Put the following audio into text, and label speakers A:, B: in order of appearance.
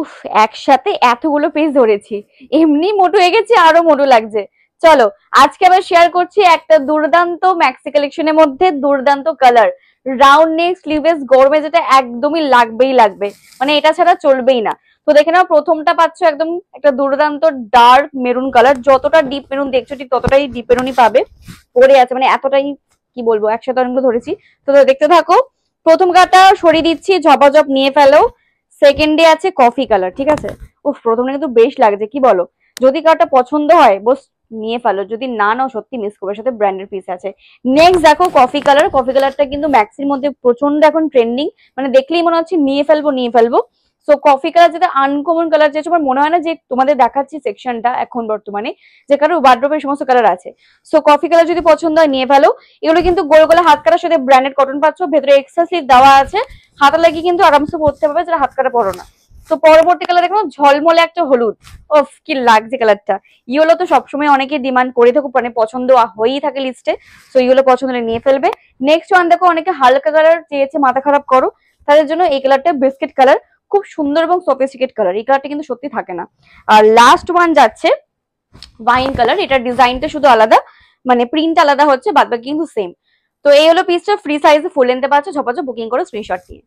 A: উফ একসাথে এতগুলো পেজ ধরেছি এমনি মোটু হয়ে গেছে আরো মোটু লাগছে চলো আজকে আবার শেয়ার করছি একটা দুর্দান্ত ম্যাক্সি কালেকশনের মধ্যে দুর্দান্ত কালার রাউন্ড নেক স্লিভেস গরমে যেটা একদমই লাগবেই লাগবে মানে এটা ছাড়া চলবেই না তো দেখে নাও প্রথমটা পাচ্ছ একদম একটা দুর্দান্ত ডার্ক মেরুন কালার যতটা ডিপ মেরুন দেখছো ঠিক ততটাই ডিপ মেরুনই পাবে পরে আছে মানে এতটাই কি বলবো একসাথে অনেকগুলো ধরেছি তো দেখতে থাকো প্রথম কাটা সরিয়ে দিচ্ছি ঝপাঝপ নিয়ে ফেলো সেকেন্ডে আছে কফি কালার ঠিক আছে ও প্রথমটা কিন্তু বেশ লাগছে কি বলো যদি কারোটা পছন্দ হয় বস নিয়ে ফেলো যদি না নাও সত্যি মিস করবে সাথে ব্র্যান্ডের পিস আছে নেক্সট দেখো কফি কালার কফি কালারটা কিন্তু ম্যাক্সির মধ্যে প্রচন্ড এখন ট্রেন্ডিং মানে দেখলেই মনে হচ্ছে নিয়ে ফেলবো নিয়ে ফেলবো সো কফি কালার যেটা আনকমন কালার যেটা আমার মনে হয় না যে তোমাদের দেখাচ্ছি সেকশনটা এখন বর্তমানে যে কারো ওয়ার্ড্রোপের সমস্ত কালার আছে সো কফি কালার যদি পছন্দ হয় নিয়ে ফেলো এগুলো কিন্তু গোল গোলা হাত কাটার সাথে ব্র্যান্ডেড কটন পাচ্ছ ভেতরে এক্সট্রা স্লিভ দেওয়া আছে হাতা লাগিয়ে কিন্তু আরামসে পড়তে পারবে যারা হাত কাটা পড়ো না তো পরবর্তী কালার দেখো ঝলমলে একটা হলুদ ও কি লাগছে কালারটা ইয়েলো তো সবসময় অনেকে ডিমান্ড করে থাকুক মানে পছন্দ হয়েই থাকে লিস্টে তো ইয়েলো পছন্দ নিয়ে ফেলবে নেক্সট ওয়ান দেখো অনেকে হালকা কালার চেয়েছে মাথা খারাপ করো তাদের জন্য এই কালারটা বিস্কিট কালার খুব সুন্দর এবং সফিস্টিকেট কালার এই কালারটা কিন্তু সত্যি থাকে না আর লাস্ট ওয়ান যাচ্ছে ওয়াইন কালার এটার ডিজাইনটা শুধু আলাদা মানে প্রিন্ট আলাদা হচ্ছে বাদ বাকি কিন্তু সেম তো এই হলো পিসটা ফ্রি সাইজে ফুল নিতে পারছো ঝপাঝপ বুকিং করে স্ক্রিনশট নিয়ে